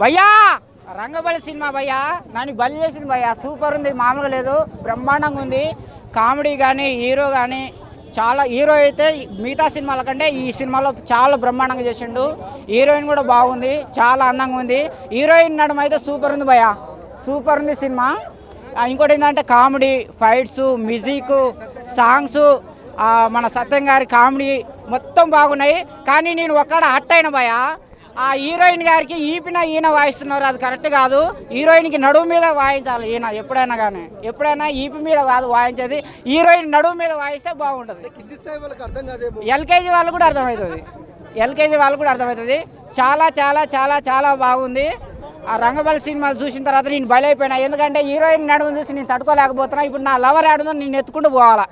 భయ్యా రంగబలి సినిమా భయ్యా నన్ను బలి చేసింది భయ్యా సూపర్ ఉంది మామూలుగా లేదు బ్రహ్మాండంగా ఉంది కామెడీ కానీ హీరో కానీ చాలా హీరో అయితే మిగతా సినిమాల కంటే ఈ సినిమాలో చాలా బ్రహ్మాండంగా చేసిండు హీరోయిన్ కూడా బాగుంది చాలా అందంగా ఉంది హీరోయిన్ నడమ అయితే సూపర్ ఉంది భయ్యా సూపర్ ఉంది సినిమా ఇంకోటి ఏంటంటే కామెడీ ఫైట్స్ మ్యూజిక్ సాంగ్స్ మన సత్యం గారి కామెడీ మొత్తం బాగున్నాయి కానీ నేను ఒక్కడ హట్ అయిన భయ్యా ఆ హీరోయిన్ గారికి ఈపిన ఈయన వాయిస్తున్నారు అది కరెక్ట్ కాదు హీరోయిన్కి నడువు మీద వాయించాలి ఈయన ఎప్పుడైనా కానీ ఎప్పుడైనా ఈపి మీద కాదు వాయించేది హీరోయిన్ నడువు మీద వాయిస్తే బాగుంటుంది ఎల్కేజీ వాళ్ళు కూడా అర్థమవుతుంది ఎల్కేజీ వాళ్ళు కూడా అర్థమవుతుంది చాలా చాలా చాలా చాలా బాగుంది ఆ రంగబల్ సినిమా చూసిన తర్వాత నేను బలైపోయినా ఎందుకంటే హీరోయిన్ నడుము చూసి నేను తట్టుకోలేకపోతున్నా ఇప్పుడు నా లవర్ ఆడుందో నేను ఎత్తుకుంటూ పోవాలా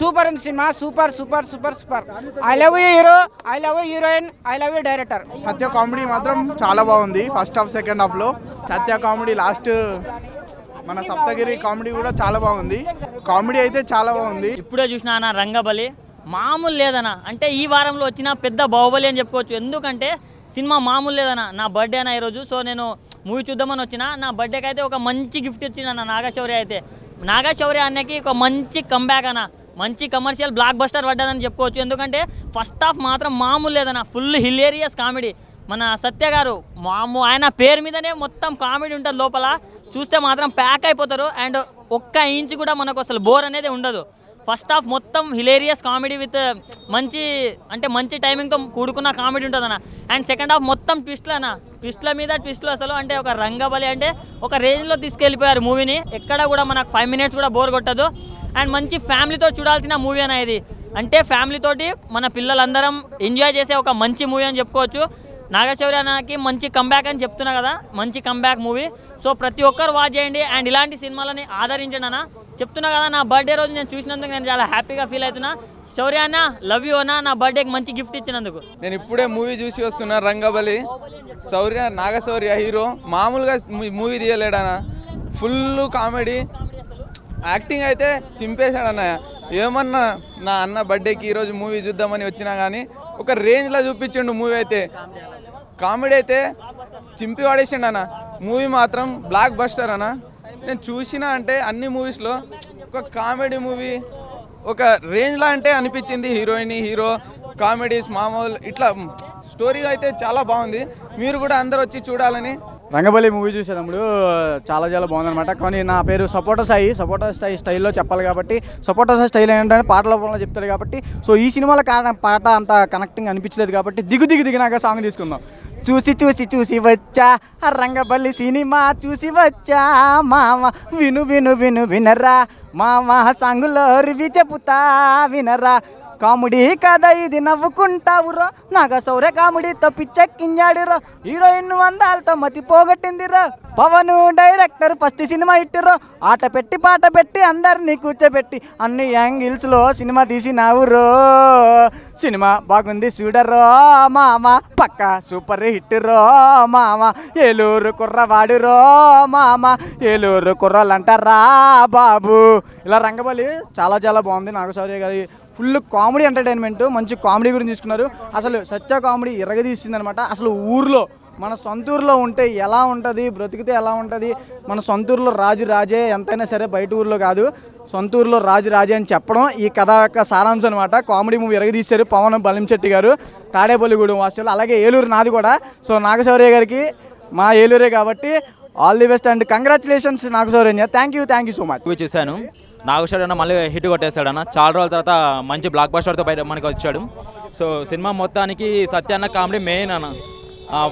సూపర్ ఉంది cinema super super super super I love you hero I love you heroine I love you director Satya comedy మాత్రం చాలా బాగుంది ఫస్ట్ హాఫ్ సెకండ్ హాఫ్లో సత్య కామెడీ లాస్ట్ మన సప్తగిరి కామెడీ కూడా చాలా బాగుంది కామెడీ అయితే చాలా బాగుంది ఇప్పుడే చూసినా అన్న రంగబలి మామూలు లేదనా అంటే ఈ వారంలో వచ్చిన పెద్ద బాహుబలి అని చెప్పుకోవచ్చు ఎందుకంటే సినిమా మామూలు లేదనా నా బర్త్డే అన్న ఈరోజు సో నేను మూవీ చూద్దామని వచ్చిన నా బర్త్డేకి అయితే ఒక మంచి గిఫ్ట్ ఇచ్చిన నాగశౌర్య అయితే నాగశౌర్య అన్నకి ఒక మంచి కంబ్యాక్ అన్న మంచి కమర్షియల్ బ్లాక్ బస్టర్ పడ్డదని చెప్పుకోవచ్చు ఎందుకంటే ఫస్ట్ హాఫ్ మాత్రం మామూలు లేదన్న ఫుల్ హిలేరియస్ కామెడీ మన సత్య గారు మాము ఆయన పేరు మీదనే మొత్తం కామెడీ ఉంటుంది లోపల చూస్తే మాత్రం ప్యాక్ అయిపోతారు అండ్ ఒక్క ఇంచ్ కూడా మనకు అసలు బోర్ అనేది ఉండదు ఫస్ట్ హాఫ్ మొత్తం హిలేరియస్ కామెడీ విత్ మంచి అంటే మంచి టైమింగ్తో కూడుకున్న కామెడీ ఉంటుంది అన్న అండ్ సెకండ్ హాఫ్ మొత్తం ట్విస్ట్లు అన్న ట్విస్ట్ల మీద ట్విస్ట్లు అసలు అంటే ఒక రంగబలి అంటే ఒక రేంజ్లో తీసుకెళ్ళిపోయారు మూవీని ఎక్కడ కూడా మనకు ఫైవ్ మినిట్స్ కూడా బోర్ కొట్టదు అండ్ మంచి ఫ్యామిలీతో చూడాల్సిన మూవీ అనేది అంటే ఫ్యామిలీతోటి మన పిల్లలందరం ఎంజాయ్ చేసే ఒక మంచి మూవీ అని చెప్పుకోవచ్చు నాగశౌర్య అన్నకి మంచి కంబ్యాక్ అని చెప్తున్నా కదా మంచి కంబ్యాక్ మూవీ సో ప్రతి ఒక్కరు వాచ్ చేయండి అండ్ ఇలాంటి సినిమాలని ఆదరించండి అన్న చెప్తున్నా కదా నా బర్త్డే రోజు నేను చూసినందుకు నేను చాలా హ్యాపీగా ఫీల్ అవుతున్నా శౌర్య అన్న లవ్ యూ అన్న నా బర్త్డేకి మంచి గిఫ్ట్ ఇచ్చినందుకు నేను ఇప్పుడే మూవీ చూసి వస్తున్నా రంగబలి శౌర్య నాగశౌర్య హీరో మామూలుగా మూవీ తీయలేడనా ఫుల్ కామెడీ యాక్టింగ్ అయితే చింపేశాడు అన్న ఏమన్నా నా అన్న బర్త్డేకి ఈరోజు మూవీ చూద్దామని వచ్చినా కానీ ఒక రేంజ్లో చూపించిండు మూవీ అయితే కామెడీ అయితే చింపి వాడేసిండు అన్న మూవీ మాత్రం బ్లాక్ బస్టర్ అన్న నేను చూసిన అంటే అన్ని మూవీస్లో ఒక కామెడీ మూవీ ఒక రేంజ్లా అంటే అనిపించింది హీరోయిన్ హీరో కామెడీస్ మామూలు ఇట్లా స్టోరీ అయితే చాలా బాగుంది మీరు కూడా అందరు వచ్చి చూడాలని రంగబలి మూవీ చూసేటప్పుడు చాలా చాలా బాగుందనమాట కానీ నా పేరు సపోటా సాయి సపోటా సాయి స్టైల్లో చెప్పాలి కాబట్టి సపోటా సాయి స్టైల్ ఏంటంటే పాటల పనులు చెప్తారు కాబట్టి సో ఈ సినిమాలో కారణం పాట అంత కనెక్టింగ్ అనిపించలేదు కాబట్టి దిగు దిగు దిగినాక సాంగ్ తీసుకుందాం చూసి చూసి చూసి వచ్చా రంగబల్లి సినిమా చూసి వచ్చా మామ విను విను విను వినరా మామ సాంగులో రివి చెబుతా వినరా కామెడీ కదా ఇది నవ్వుకుంటావురా నాగ సౌర కామెడీతో పిచ్చెక్కించాడురా హీరోయిన్ అందాలతో మతి పోగొట్టిందిరా పవన్ డైరెక్టర్ ఫస్ట్ సినిమా ఇట్టిర్రో ఆట పెట్టి పాట పెట్టి అందరినీ కూర్చోబెట్టి అన్ని యాంగిల్స్లో సినిమా తీసినావు రో సినిమా బాగుంది చూడరో మామ పక్క సూపర్ హిట్ రో మామ ఏలూరు వాడు రో మామ ఏలూరు కుర్రలంటారా బాబు ఇలా రంగబలి చాలా చాలా బాగుంది నాగసౌర్య గారి ఫుల్ కామెడీ ఎంటర్టైన్మెంట్ మంచి కామెడీ గురించి తీసుకున్నారు అసలు సత్య కామెడీ ఇరగదీసింది అనమాట అసలు ఊర్లో మన సొంతూరులో ఉంటే ఎలా ఉంటుంది బ్రతికితే ఎలా ఉంటుంది మన సొంతూరులో రాజు రాజే ఎంతైనా సరే బయట ఊర్లో కాదు సొంతూరులో రాజు రాజే అని చెప్పడం ఈ కథ యొక్క సారాంశం అనమాట కామెడీ మూవీ ఎరగదీశారు పవన్ బలింశెట్టి గారు తాడేపల్లిగూడెం వాస్తవాలు అలాగే ఏలూరు నాది కూడా సో నాగశౌర్య గారికి మా ఏలూరే కాబట్టి all the best and congratulations Naga Shaurya thank you thank you so much చూశాను నాగశౌర్య అన్న మళ్ళీ హిట్ కొట్టేశాడు చాలా రోజుల తర్వాత మంచి బ్లాక్ బస్టర్తో బయట మనకి వచ్చాడు సో సినిమా మొత్తానికి సత్యాన్న కామెడీ మెయిన్ అన్న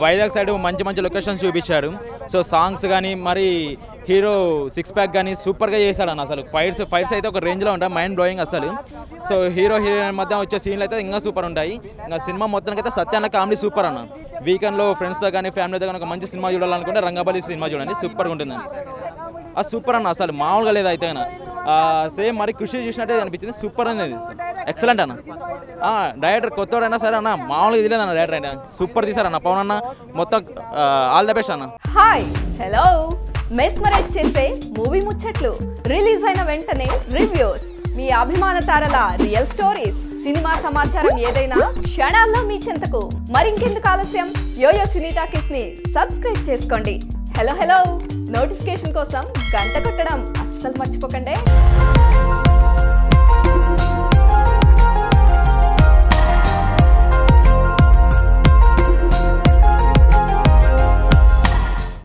వైజాగ్ సైడ్ మంచి మంచి లొకేషన్స్ చూపించారు సో సాంగ్స్ కానీ మరి హీరో సిక్స్ ప్యాక్ కానీ సూపర్గా చేశాడు అన్న అసలు ఫైట్స్ ఫైట్స్ అయితే ఒక రేంజ్లో ఉంటాయి మైండ్ బ్లోయింగ్ అసలు సో హీరో హీరోయిన్ మధ్య వచ్చే సీన్లు అయితే ఇంకా సూపర్ ఉంటాయి ఇంకా సినిమా మొత్తానికి అయితే సత్యాన కామెడీ సూపర్ అన్న వీకెండ్లో ఫ్రెండ్స్తో కానీ ఫ్యామిలీతో కానీ ఒక మంచి సినిమా చూడాలనుకుంటే రంగబలి సినిమా చూడండి సూపర్గా ఉంటుందండి అది సూపర్ అన్న అసలు మామూలుగా లేదు అయితే సేమ్ మరి కృషి చేసినట్టే అనిపించింది సూపర్ అనేది ఎక్సలెంట్ అన్న డైరెక్టర్ కొత్తవాడైనా సరే అన్న మామూలుగా ఇది లేదన్న డైరెక్టర్ అయినా సూపర్ తీసారన్న పవన్ అన్న మొత్తం ఆల్ ద బెస్ట్ అన్న హాయ్ హలో మెస్మరైజ్ చేసే మూవీ ముచ్చట్లు రిలీజ్ అయిన వెంటనే రివ్యూస్ మీ అభిమాన తారల రియల్ స్టోరీస్ సినిమా సమాచారం ఏదైనా క్షణాల్లో మీ చెంతకు మరింకెందుకు ఆలస్యం యోయో సినీ టాకీస్ ని సబ్స్క్రైబ్ చేసుకోండి హలో హలో నోటిఫికేషన్ కోసం గంట కొట్టడం అస్సలు మర్చిపోకండి